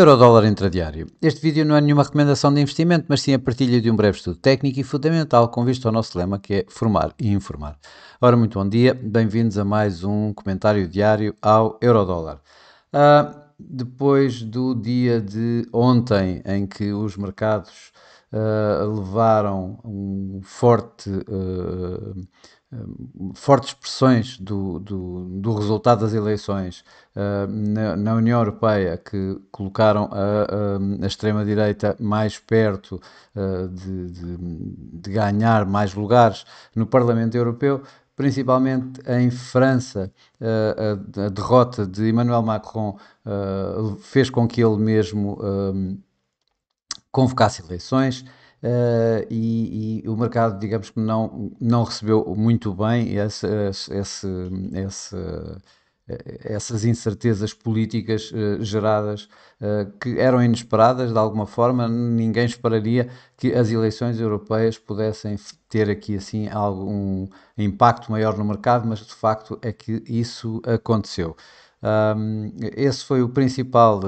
Eurodólar intradiário. Este vídeo não é nenhuma recomendação de investimento, mas sim a partilha de um breve estudo técnico e fundamental com vista ao nosso lema que é formar e informar. Ora, muito bom dia, bem-vindos a mais um comentário diário ao Eurodólar. Uh, depois do dia de ontem em que os mercados uh, levaram um forte uh, Hum, fortes pressões do, do, do, resultado das eleições uh, na, na, União Europeia que colocaram a, a, hum, a extrema-direita mais perto uh, de, de, de ganhar mais lugares no Parlamento Europeu, principalmente em França, a, derrota de Emmanuel Macron fez com que ele mesmo convocasse eleições. Uh, e, e, o mercado, digamos que não, não recebeu muito bem esse, esse, esse, eh, essas incertezas políticas uh, geradas, uh, que eram inesperadas de alguma forma, ninguém esperaria que as eleições europeias pudessem ter aqui assim algum impacto maior no mercado, mas de facto é que isso aconteceu. Um, esse foi o principal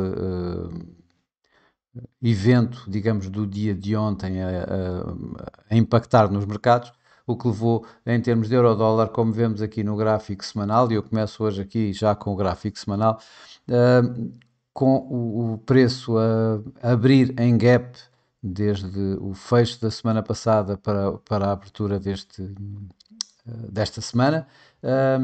evento, digamos, do dia de ontem a, a, a impactar nos mercados, o que levou em termos de euro-dólar, como vemos aqui no gráfico semanal, e eu começo hoje aqui já com o gráfico semanal, uh, com o, o preço a abrir em gap desde o fecho da semana passada para, para a abertura deste, ah, desta semana. Ah,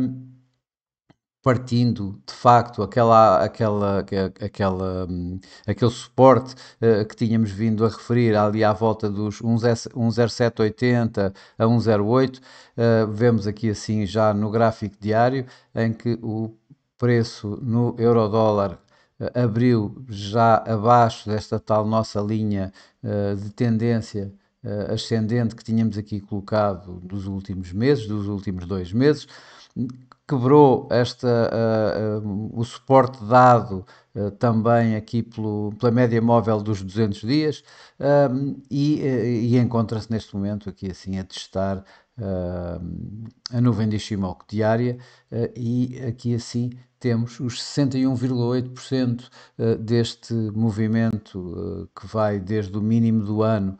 partindo de facto aquela, aquela, aquela, hum, aquele suporte uh, que tínhamos vindo a referir ali à volta dos 10780 a 108, uh, eh, vemos aqui assim já no gráfico diário em que o preço no euro dólar eh, abriu já abaixo desta tal nossa linha uh, de tendência eh, ascendente que tínhamos aqui colocado dos últimos meses, dos últimos dois meses, quebrou esta, uh, uh, o suporte dado uh, também aqui pelo, pela média móvel dos 200 dias e, e encontra-se neste momento aqui assim a testar ah, a nuvem de Ishimoku diária ah, e aqui assim temos os 61,8% ah, deste movimento que vai desde o mínimo do ano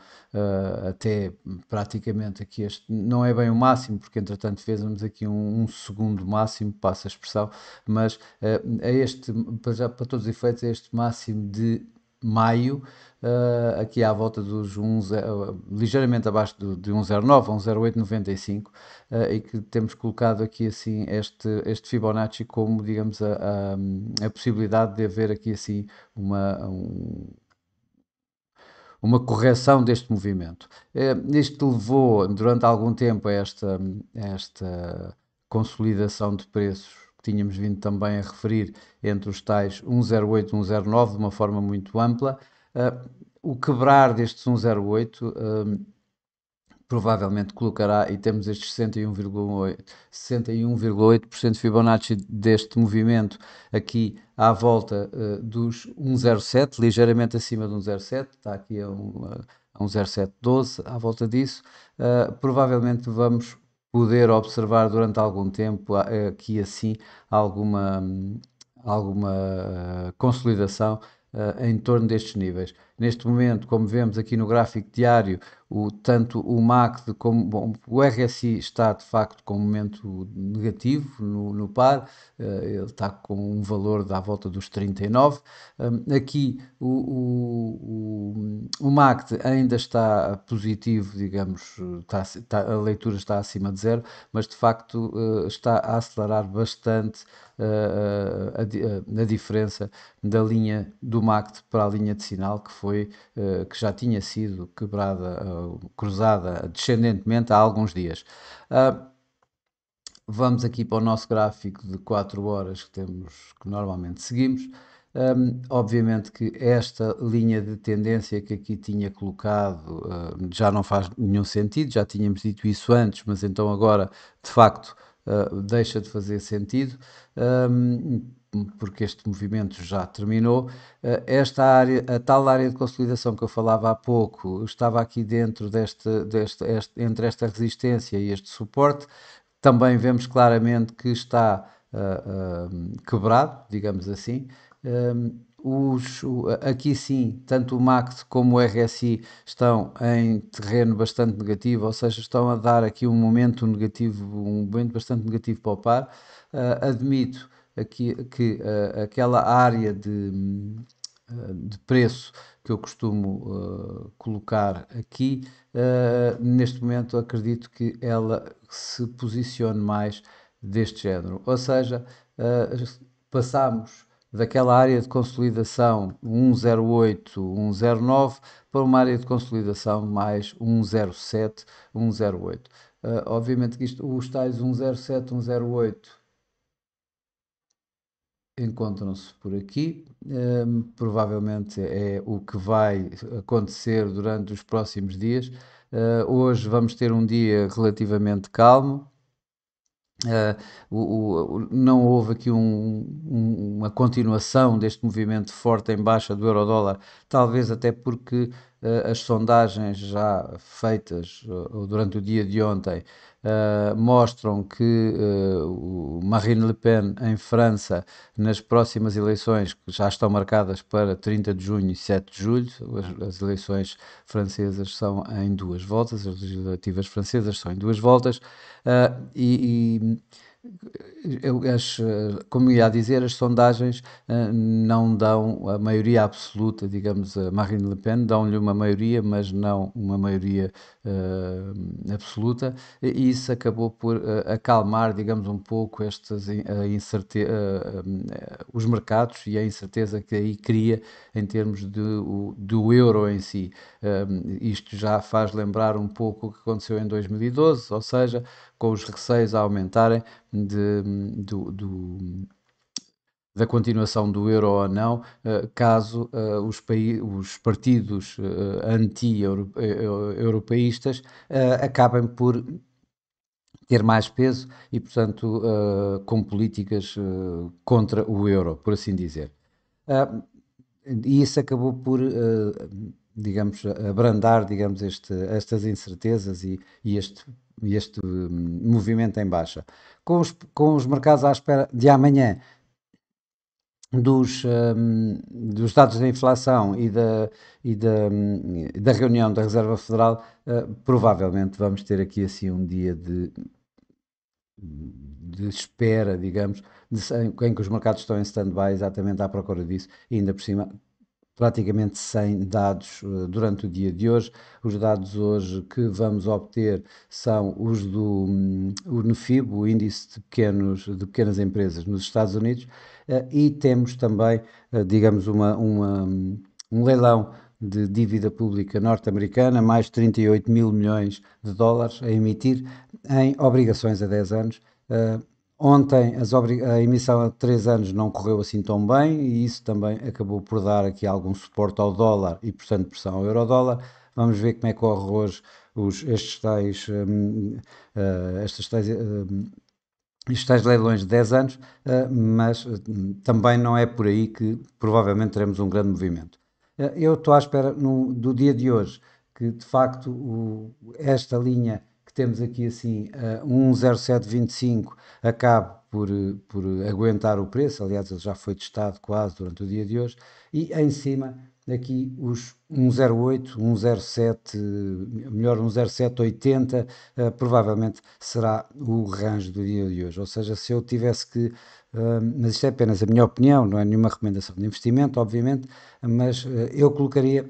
até praticamente aqui este, não é bem o máximo, porque entretanto fizemos aqui um, segundo máximo, passa a expressão, mas a este, para, já, para todos os efeitos, é este máximo de maio, uh, aqui à volta dos 1, uh, ligeiramente abaixo do, de 1,09 a 1,0895, uh, e que temos colocado aqui assim este, este Fibonacci como, digamos, a, a, a possibilidade de haver aqui assim uma. Um, uma correção deste movimento. Ah, isto levou durante algum tempo a esta, a esta consolidação de preços tínhamos vindo também a referir, entre os tais 108 e 109, de uma forma muito ampla. Ah, o quebrar destes 108 ah, provavelmente colocará, e temos estes 61,8% 61 de Fibonacci deste movimento aqui à volta uh, dos 1,07, ligeiramente acima de 1,07, está aqui a, a 1,0712, à volta disso, uh, provavelmente vamos poder observar durante algum tempo ah, aqui assim alguma, alguma ah, consolidação ah, em torno destes níveis. Neste momento, como vemos aqui no gráfico diário, o, tanto o MACD como bom, o RSI está de facto com um momento negativo no, no par, uh, ele está com um valor da volta dos 39. Um, aqui o, o MACD ainda está positivo, digamos, está, está, a leitura está acima de zero, mas de facto uh, está a acelerar bastante uh, a, a, a, diferença da linha do MACD para a linha de sinal que foi, uh, que já tinha sido quebrada, cruzada descendentemente há alguns dias. Ah, vamos aqui para o nosso gráfico de 4 horas que temos, que normalmente seguimos. Um, obviamente que esta linha de tendência que aqui tinha colocado uh, já não faz nenhum sentido, já tínhamos dito isso antes, mas então agora de facto uh, deixa de fazer sentido. Um, porque este movimento já terminou. Ah, esta área, a tal área de consolidação que eu falava há pouco, estava aqui dentro deste, deste este, entre esta resistência e este suporte. Também vemos claramente que está uh, uh, quebrado, digamos assim os, aqui sim, tanto o MACD como o RSI estão em terreno bastante negativo, ou seja, estão a dar aqui um momento negativo, um momento bastante negativo para o par. Uh, admito aqui, que uh, aquela área de, uh, de preço que eu costumo colocar aqui, neste momento acredito que ela se posicione mais deste género, ou seja, passamos daquela área de consolidação 108, 109 para uma área de consolidação mais 107, 108. Uh, obviamente que isto, os tais 107, 108 encontram-se por aqui, provavelmente é o que vai acontecer durante os próximos dias. Uh, hoje vamos ter um dia relativamente calmo, Uh, o, o, não houve aqui um, um, uma continuação deste movimento forte em baixa do euro-dólar, talvez até porque eh, as sondagens já feitas eh, durante o dia de ontem Uh, mostram que uh, Marine Le Pen em França, nas próximas eleições, que já estão marcadas para 30 de junho e 7 de julho, as, as, eleições francesas são em duas voltas, as legislativas francesas são em duas voltas, uh, e eu, acho como ia dizer, as sondagens eh, não dão a maioria absoluta, digamos, a Marine Le Pen, dão-lhe uma maioria, mas não uma maioria uh, absoluta, e isso acabou por uh, acalmar, digamos, um pouco estes, os mercados e a incerteza que aí cria em termos de, o, do euro em si. isto já faz lembrar um pouco o que aconteceu em 2012, ou seja, com os receios a aumentarem de, do, do da continuação do euro ou não, eh, caso eh, os, os partidos eh, anti-europeístas acabem por ter mais peso e, portanto, com políticas contra o euro, por assim dizer. E isso acabou por, digamos, abrandar, digamos, este, estas incertezas e, e este este hum, movimento em baixa. Com os, com os mercados à espera de amanhã dos, um, dos dados da inflação e da, e da, um, da reunião da Reserva Federal, uh, provavelmente vamos ter aqui assim um dia de, de espera, digamos, de, em, que os mercados estão em stand-by exatamente à procura disso, e ainda por cima praticamente sem dados eh, durante o dia de hoje. Os dados hoje que vamos obter são os do hum, NFIB, o Índice de, pequenos, de Pequenas Empresas nos Estados Unidos, eh, e temos também, eh, digamos, uma, uma, um leilão de dívida pública norte-americana, mais 38 mil milhões de dólares a emitir em obrigações a 10 anos. Ontem a emissão a 3 anos não correu assim tão bem e isso também acabou por dar aqui algum suporte ao dólar e, portanto, pressão ao euro-dólar. Vamos ver como é que corre hoje os, estes tais, um, uh, eh, estes tais, um, estes tais leilões de 10 anos, uh, mas uh, também não é por aí que provavelmente teremos um grande movimento. Eh, eu estou à espera no, do dia de hoje que, de facto, o, esta linha temos aqui assim eh, um 0725 acaba por, eh, por aguentar o preço, aliás ele já foi testado quase durante o dia de hoje, e em cima aqui os 108, 107, eh, melhor 10780, uh, provavelmente será o range do dia de hoje. Ou seja, se eu tivesse que, mas isto é apenas a minha opinião, não é nenhuma recomendação de investimento, obviamente, mas eu colocaria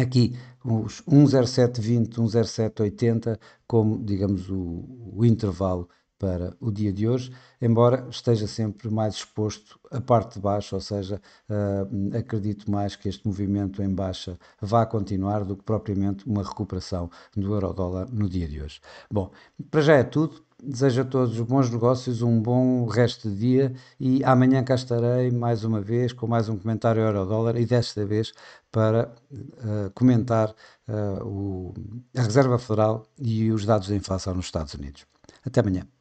aqui os 10720, 10780 como, digamos, o, o intervalo para o dia de hoje, embora esteja sempre mais exposto a parte de baixo, ou seja, uh, acredito mais que este movimento em baixa vá continuar do que propriamente uma recuperação do euro-dólar no dia de hoje. Bom, para já é tudo. Desejo a todos bons negócios, um bom resto de dia e amanhã cá estarei mais uma vez com mais um comentário euro-dólar e desta vez para uh, comentar uh, o, a Reserva Federal e os dados da inflação nos Estados Unidos. Até amanhã.